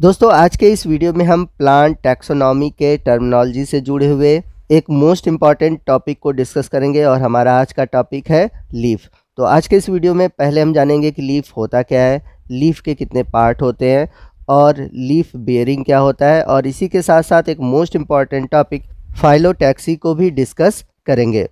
दोस्तों आज के इस वीडियो में हम प्लांट टैक्सोनॉमी के टर्मिनोलॉजी से जुड़े हुए एक मोस्ट इम्पॉर्टेंट टॉपिक को डिस्कस करेंगे और हमारा आज का टॉपिक है लीफ तो आज के इस वीडियो में पहले हम जानेंगे कि लीफ होता क्या है लीफ के कितने पार्ट होते हैं और लीफ बियरिंग क्या होता है और इसी के साथ साथ एक मोस्ट इम्पॉर्टेंट टॉपिक फाइलोटैक्सी को भी डिस्कस करेंगे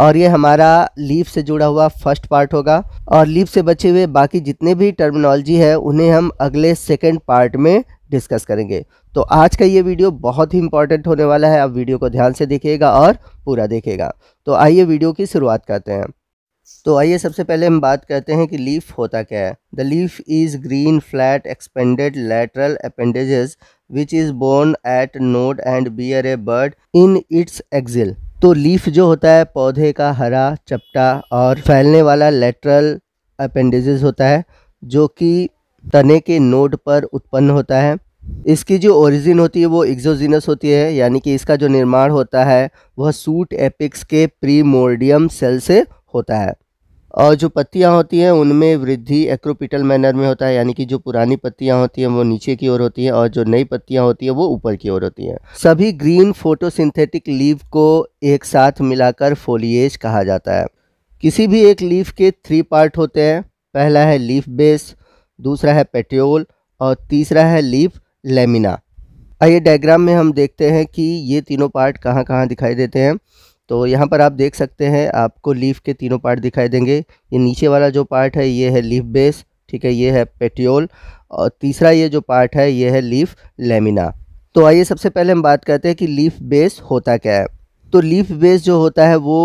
और ये हमारा लीव से जुड़ा हुआ फर्स्ट पार्ट होगा और लीव से बचे हुए बाकी जितने भी टर्मिनोलॉजी है उन्हें हम अगले सेकेंड पार्ट में डिस्कस करेंगे तो आज का ये वीडियो बहुत ही इंपॉर्टेंट होने वाला है आप वीडियो को ध्यान से देखिएगा और पूरा देखेगा तो आइए वीडियो की शुरुआत करते हैं तो आइए सबसे पहले हम बात करते हैं कि लीफ होता क्या है the leaf is green flat expanded lateral appendages which is borne at node and bear a bud in its axil तो लीफ जो होता है पौधे का हरा चपटा और फैलने वाला लेटरल अपेंडेजेस होता है जो कि तने के नोड पर उत्पन्न होता है इसकी जो ओरिजिन होती है वो एक्जोजिनस होती है यानी कि इसका जो निर्माण होता है वह सूट एपिक्स के प्रीमोर्डियम सेल से होता है और जो पत्तियाँ होती हैं उनमें वृद्धि एक्रोपिटल मैनर में होता है यानी कि जो पुरानी पत्तियाँ होती हैं वो नीचे की ओर होती हैं और जो नई पत्तियाँ होती हैं वो ऊपर की ओर होती हैं सभी ग्रीन फोटोसिंथेटिक लीव को एक साथ मिलाकर फोलिएज कहा जाता है किसी भी एक लीफ के थ्री पार्ट होते हैं पहला है लीफ बेस दूसरा है पेट्योल और तीसरा है लीफ लेमिना आइए डायग्राम में हम देखते हैं कि ये तीनों पार्ट कहाँ कहाँ दिखाई देते हैं तो यहाँ पर आप देख सकते हैं आपको लीफ के तीनों पार्ट दिखाई देंगे ये नीचे वाला जो पार्ट है ये है लीफ बेस ठीक है ये है पेटियोल और तीसरा ये जो पार्ट है ये है लीफ लेमिना तो आइए सबसे पहले हम बात करते हैं कि लीफ बेस होता क्या है तो लीफ बेस जो होता है वो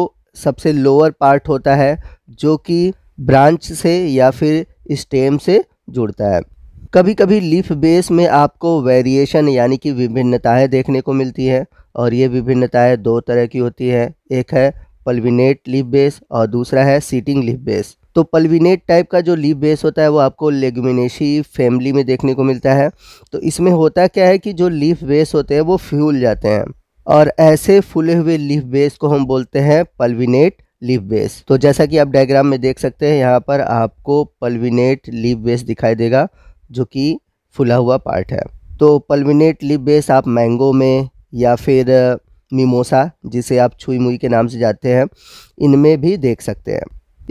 सबसे लोअर पार्ट होता है जो कि ब्रांच से या फिर स्टेम से जुड़ता है कभी कभी लीफ बेस में आपको वेरिएशन यानी कि विभिन्नताएं देखने को मिलती है और ये विभिन्नताएं दो तरह की होती है एक है पल्विनेट लीफ बेस और दूसरा है सीटिंग लीफ बेस तो पल्विनेट टाइप का जो लीफ बेस होता है वो आपको लेगुमिनेशी फैमिली में देखने को मिलता है तो इसमें होता क्या है कि जो लीफ बेस होते हैं वो फ्यूल जाते हैं और ऐसे फूले हुए लीफ बेस को हम बोलते हैं पल्विनेट लीफ बेस तो जैसा कि आप डायग्राम में देख सकते हैं यहाँ पर आपको पल्विनेट लीफ बेस दिखाई देगा जो कि फुला हुआ पार्ट है तो पलमिनेट लिप बेस आप मैंगो में या फिर मिमोसा जिसे आप छुई मुई के नाम से जाते हैं इनमें भी देख सकते हैं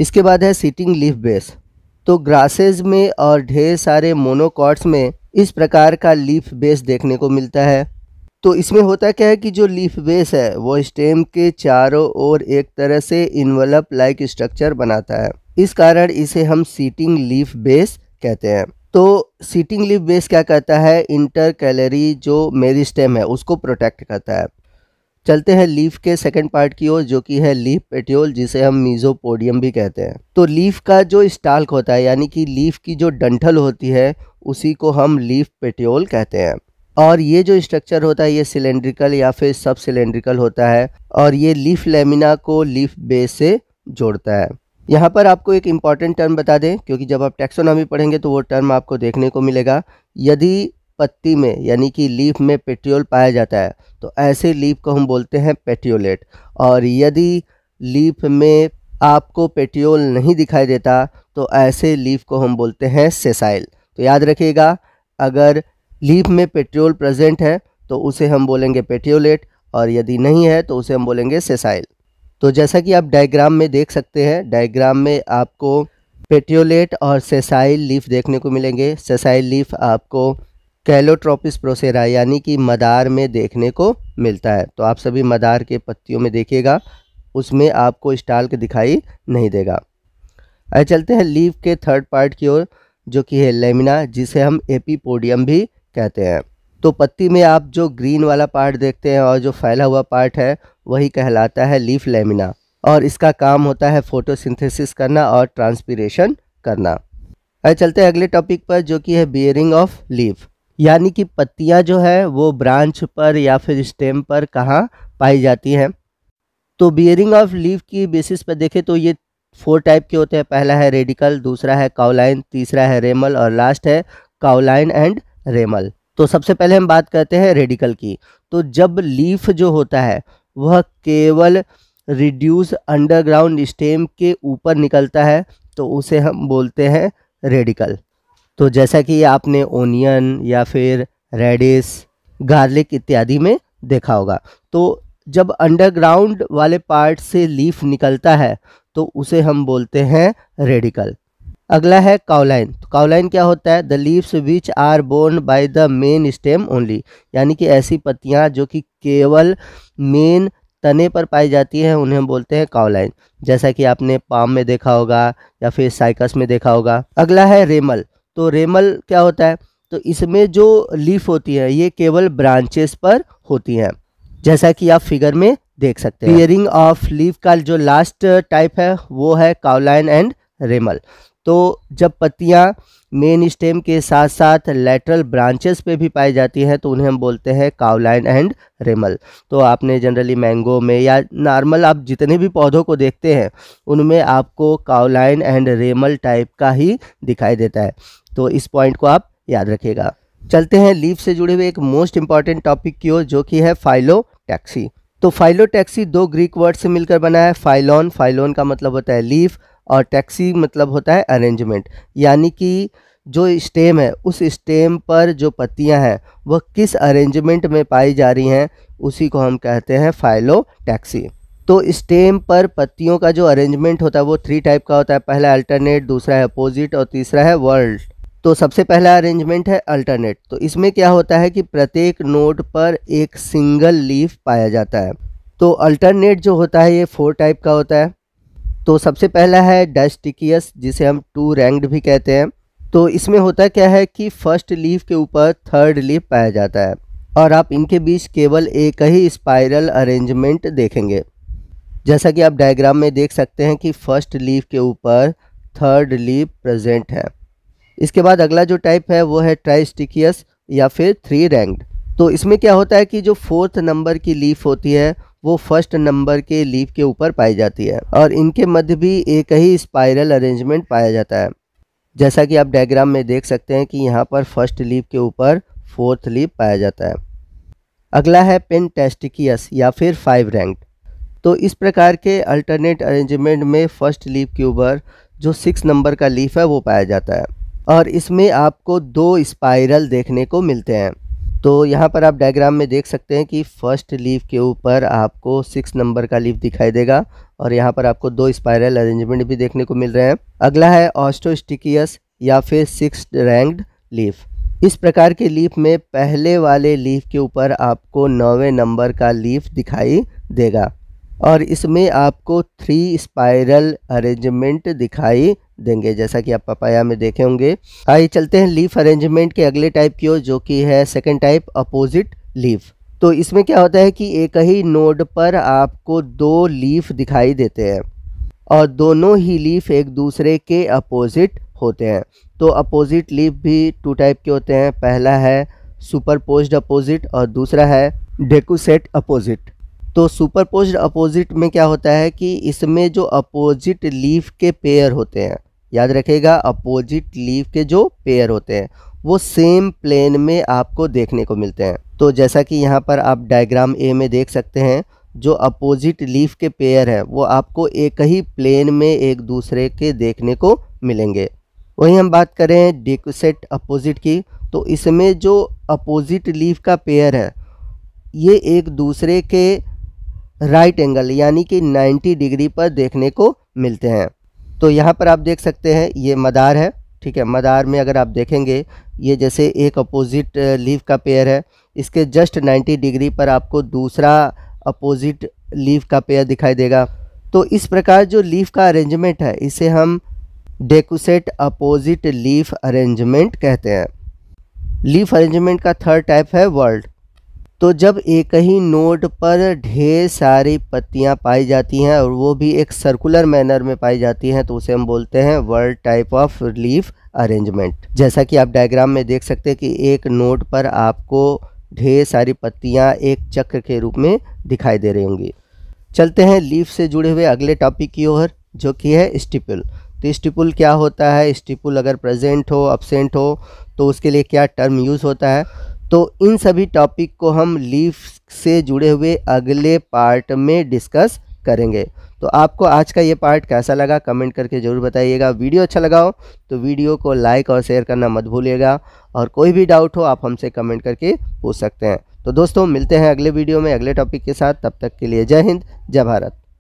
इसके बाद है सीटिंग लीफ बेस तो ग्रासेस में और ढेर सारे मोनोकॉट्स में इस प्रकार का लीफ बेस देखने को मिलता है तो इसमें होता क्या है कि जो लीफ बेस है वो स्टेम के चारों ओर एक तरह से इन्वलप लाइक स्ट्रक्चर बनाता है इस कारण इसे हम सीटिंग लीफ बेस कहते हैं तो सीटिंग लिप बेस क्या करता है इंटर कैलरी जो मेरिस्टेम है उसको प्रोटेक्ट करता है चलते हैं लीफ के सेकंड पार्ट की ओर जो कि है लीफ पेट्योल जिसे हम मीजोपोडियम भी कहते हैं तो लीफ का जो स्टाल्क होता है यानी कि लीफ की जो डंठल होती है उसी को हम लीफ पेट्योल कहते हैं और ये जो स्ट्रक्चर होता है ये सिलेंड्रिकल या फिर सब सिलेंड्रिकल होता है और ये लीफ लेमिना को लीफ बेस से जोड़ता है यहाँ पर आपको एक इम्पॉर्टेंट टर्म बता दें क्योंकि जब आप टैक्सोनॉमी पढ़ेंगे तो वो टर्म आपको देखने को मिलेगा यदि पत्ती में यानी कि लीफ में पेट्रियोल पाया जाता है तो ऐसे लीफ को हम बोलते हैं पेट्रियोलेट और यदि लीफ में आपको पेट्रियोल नहीं दिखाई देता तो ऐसे लीफ को हम बोलते हैं सेसाइल तो याद रखिएगा अगर लीफ में पेट्रियोल प्रेजेंट है तो उसे हम बोलेंगे पेट्रियोलेट और यदि नहीं है तो उसे हम बोलेंगे सेसाइल तो जैसा कि आप डायग्राम में देख सकते हैं डायग्राम में आपको पेट्रियोलेट और सेसाइल लीफ देखने को मिलेंगे सेसाइल लीफ आपको कैलोट्रोपिस प्रोसेरा यानी कि मदार में देखने को मिलता है तो आप सभी मदार के पत्तियों में देखिएगा उसमें आपको स्टाल के दिखाई नहीं देगा आए चलते हैं लीव के थर्ड पार्ट की ओर जो कि है लेमिना जिसे हम एपीपोडियम भी कहते हैं तो पत्ती में आप जो ग्रीन वाला पार्ट देखते हैं और जो फैला हुआ पार्ट है वही कहलाता है लीफ लेमिना और इसका काम होता है फोटोसिंथेसिस करना और ट्रांसपीरेशन करना अरे चलते हैं अगले टॉपिक पर जो कि है बियरिंग ऑफ लीफ यानी कि पत्तियां जो है वो ब्रांच पर या फिर स्टेम पर कहाँ पाई जाती हैं तो बियरिंग ऑफ लीफ की बेसिस पर देखें तो ये फोर टाइप के होते हैं पहला है रेडिकल दूसरा है काउलाइन तीसरा है रेमल और लास्ट है काउलाइन एंड रेमल तो सबसे पहले हम बात करते हैं रेडिकल की तो जब लीफ जो होता है वह केवल रिड्यूस अंडरग्राउंड स्टेम के ऊपर निकलता है तो उसे हम बोलते हैं रेडिकल तो जैसा कि आपने ओनियन या फिर रेडिस गार्लिक इत्यादि में देखा होगा तो जब अंडरग्राउंड वाले पार्ट से लीफ निकलता है तो उसे हम बोलते हैं रेडिकल अगला है काउलाइन तो काउलाइन क्या होता है the leaves which are borne by the main stem only यानी कि ऐसी पत्तियां जो कि केवल मेन तने पर पाई जाती हैं उन्हें हम बोलते हैं काउलाइन जैसा कि आपने पाम में देखा होगा या फिर साइकस में देखा होगा अगला है रेमल तो रेमल क्या होता है तो इसमें जो लीफ होती है ये केवल ब्रांचेस पर होती हैं जैसा कि आप फिगर में देख सकते हैं पियरिंग ऑफ लीफ का जो लास्ट टाइप है वो है काउलाइन एंड रेमल तो जब पत्तियाँ मेन स्टेम के साथ साथ लेटरल ब्रांचेस पे भी पाई जाती हैं तो उन्हें हम बोलते हैं कावलाइन एंड रेमल तो आपने जनरली मैंगो में या नॉर्मल आप जितने भी पौधों को देखते हैं उनमें आपको कावलाइन एंड रेमल टाइप का ही दिखाई देता है तो इस पॉइंट को आप याद रखिएगा चलते हैं लीफ से जुड़े हुए एक मोस्ट इंपॉर्टेंट टॉपिक की ओर जो कि है फाइलो टैक्सी तो टैक्सी दो ग्रीक वर्ड से मिलकर बना है फाइलॉन फाइलोन का मतलब होता है लीफ और टैक्सी मतलब होता है अरेंजमेंट यानी कि जो स्टेम है उस स्टेम पर जो पत्तियां हैं वह किस अरेंजमेंट में पाई जा रही हैं उसी को हम कहते हैं फाइलो टैक्सी तो स्टेम पर पत्तियों का जो अरेंजमेंट होता है वो थ्री टाइप का होता है पहला अल्टरनेट दूसरा है अपोजिट और तीसरा है वर्ल्ड तो सबसे पहला अरेंजमेंट है अल्टरनेट तो इसमें क्या होता है कि प्रत्येक नोड पर एक सिंगल लीफ पाया जाता है तो अल्टरनेट जो होता है ये फोर टाइप का होता है तो सबसे पहला है डायस्टिकियस जिसे हम टू रैंक्ड भी कहते हैं तो इसमें होता क्या है कि फर्स्ट लीफ के ऊपर थर्ड लीफ पाया जाता है और आप इनके बीच केवल एक ही स्पाइरल अरेंजमेंट देखेंगे जैसा कि आप डायग्राम में देख सकते हैं कि फर्स्ट लीफ के ऊपर थर्ड लीफ प्रेजेंट है इसके बाद अगला जो टाइप है वो है ट्राइस्टिकियस या फिर थ्री रैंक्ड तो इसमें क्या होता है कि जो फोर्थ नंबर की लीफ होती है वो फर्स्ट नंबर के लीफ के ऊपर पाई जाती है और इनके मध्य भी एक ही स्पाइरल अरेंजमेंट पाया जाता है जैसा कि आप डायग्राम में देख सकते हैं कि यहाँ पर फर्स्ट लीफ के ऊपर फोर्थ लीफ पाया जाता है अगला है पेन टेस्टिकियस या फिर फाइव रैंक तो इस प्रकार के अल्टरनेट अरेंजमेंट में फर्स्ट लीफ के ऊपर जो सिक्स नंबर का लीफ है वो पाया जाता है और इसमें आपको दो स्पाइरल देखने को मिलते हैं तो यहाँ पर आप डायग्राम में देख सकते हैं कि फर्स्ट लीव के ऊपर आपको सिक्स नंबर का लीफ दिखाई देगा और यहाँ पर आपको दो स्पायरल अरेंजमेंट भी देखने को मिल रहे हैं अगला है ऑस्टोस्टिकियस या फिर सिक्स रैंक्ड लीफ इस प्रकार के लीफ में पहले वाले लीफ के ऊपर आपको नौवें नंबर का लीफ दिखाई देगा और इसमें आपको थ्री स्पाइरल अरेंजमेंट दिखाई देंगे जैसा कि आप पपाया में देखे होंगे आइए चलते हैं लीफ अरेंजमेंट के अगले टाइप की ओर जो कि है सेकंड टाइप अपोजिट लीफ तो इसमें क्या होता है कि एक ही नोड पर आपको दो लीफ दिखाई देते हैं और दोनों ही लीफ एक दूसरे के अपोजिट होते हैं तो अपोजिट लीफ भी टू टाइप के होते हैं पहला है सुपर अपोजिट और दूसरा है डेकोसेट अपोजिट तो सुपरपोज अपोजिट में क्या होता है कि इसमें जो अपोजिट लीफ के पेयर होते हैं याद रखेगा अपोजिट लीफ के जो पेयर होते हैं वो सेम प्लेन में आपको देखने को मिलते हैं तो जैसा कि यहाँ पर आप डायग्राम ए में देख सकते हैं जो अपोजिट लीफ के पेयर हैं वो आपको एक ही प्लेन में एक दूसरे के देखने को मिलेंगे वहीं हम बात करें डिकसेट अपोजिट की तो इसमें जो अपोजिट लीफ का पेयर है ये एक दूसरे के राइट एंगल यानी कि 90 डिग्री पर देखने को मिलते हैं तो यहाँ पर आप देख सकते हैं ये मदार है ठीक है मदार में अगर आप देखेंगे ये जैसे एक अपोजिट लीव का पेयर है इसके जस्ट 90 डिग्री पर आपको दूसरा अपोजिट लीव का पेयर दिखाई देगा तो इस प्रकार जो लीफ का अरेंजमेंट है इसे हम डेकुसेट अपोजिट लीफ अरेंजमेंट कहते हैं लीफ अरेंजमेंट का थर्ड टाइप है वर्ल्ड तो जब एक ही नोड पर ढेर सारी पत्तियां पाई जाती हैं और वो भी एक सर्कुलर मैनर में पाई जाती हैं तो उसे हम बोलते हैं whorled type of leaf arrangement जैसा कि आप डायग्राम में देख सकते हैं कि एक नोड पर आपको ढेर सारी पत्तियां एक चक्र के रूप में दिखाई दे रही होंगी चलते हैं लीफ से जुड़े हुए अगले टॉपिक की ओर जो कि है स्टिपुल तो स्टिपुल क्या होता है स्टिपुल अगर प्रेजेंट हो अपसेंट हो तो उसके लिए क्या टर्म यूज़ होता है तो इन सभी टॉपिक को हम लीफ से जुड़े हुए अगले पार्ट में डिस्कस करेंगे तो आपको आज का ये पार्ट कैसा लगा कमेंट करके ज़रूर बताइएगा वीडियो अच्छा लगा हो तो वीडियो को लाइक और शेयर करना मत भूलिएगा और कोई भी डाउट हो आप हमसे कमेंट करके पूछ सकते हैं तो दोस्तों मिलते हैं अगले वीडियो में अगले टॉपिक के साथ तब तक के लिए जय हिंद जय भारत